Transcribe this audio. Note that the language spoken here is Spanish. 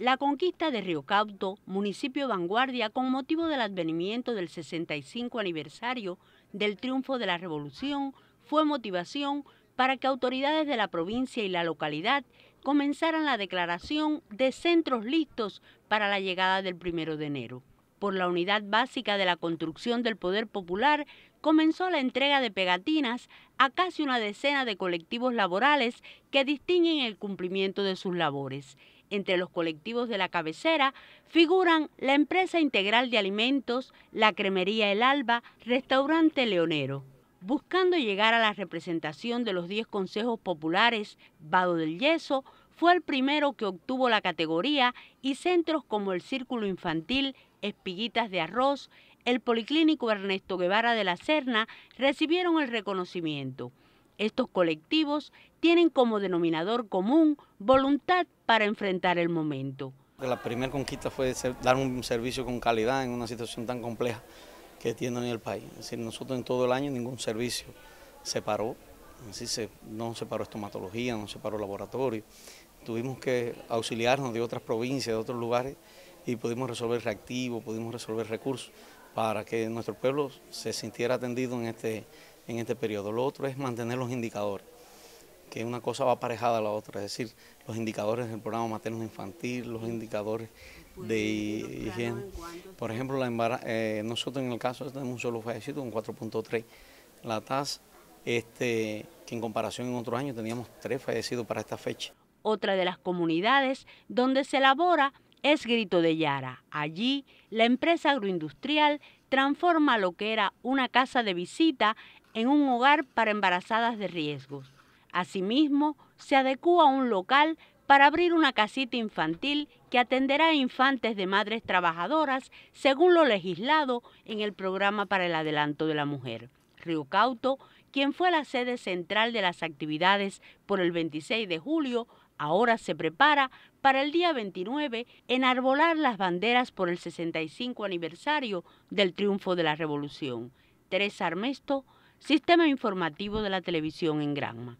La conquista de Río Cauto, municipio vanguardia, con motivo del advenimiento del 65 aniversario del triunfo de la revolución, fue motivación para que autoridades de la provincia y la localidad comenzaran la declaración de centros listos para la llegada del primero de enero. Por la unidad básica de la construcción del poder popular, comenzó la entrega de pegatinas a casi una decena de colectivos laborales que distinguen el cumplimiento de sus labores. Entre los colectivos de la cabecera figuran la empresa integral de alimentos, la cremería El Alba, restaurante Leonero. Buscando llegar a la representación de los 10 consejos populares, Vado del Yeso fue el primero que obtuvo la categoría y centros como el Círculo Infantil, Espiguitas de Arroz, el Policlínico Ernesto Guevara de la Serna recibieron el reconocimiento. Estos colectivos tienen como denominador común voluntad para enfrentar el momento. La primera conquista fue dar un servicio con calidad en una situación tan compleja que tiene en el país. Es decir, nosotros en todo el año ningún servicio se paró, así se, no se paró estomatología, no se paró laboratorio. Tuvimos que auxiliarnos de otras provincias, de otros lugares y pudimos resolver reactivos, pudimos resolver recursos para que nuestro pueblo se sintiera atendido en este en este periodo. Lo otro es mantener los indicadores, que una cosa va aparejada a la otra, es decir, los indicadores del programa materno infantil, los indicadores de higiene. Por ejemplo, eh, nosotros en el caso tenemos un solo fallecido, un 4.3. La tasa, este, que en comparación en otros años teníamos tres fallecidos para esta fecha. Otra de las comunidades donde se elabora es Grito de Yara. Allí, la empresa agroindustrial transforma lo que era una casa de visita en un hogar para embarazadas de riesgos. Asimismo, se adecúa un local para abrir una casita infantil que atenderá a infantes de madres trabajadoras según lo legislado en el programa para el adelanto de la mujer. Río Cauto, quien fue la sede central de las actividades por el 26 de julio, ahora se prepara para el día 29 enarbolar las banderas por el 65 aniversario del triunfo de la revolución. Teresa Armesto, Sistema Informativo de la Televisión en Granma.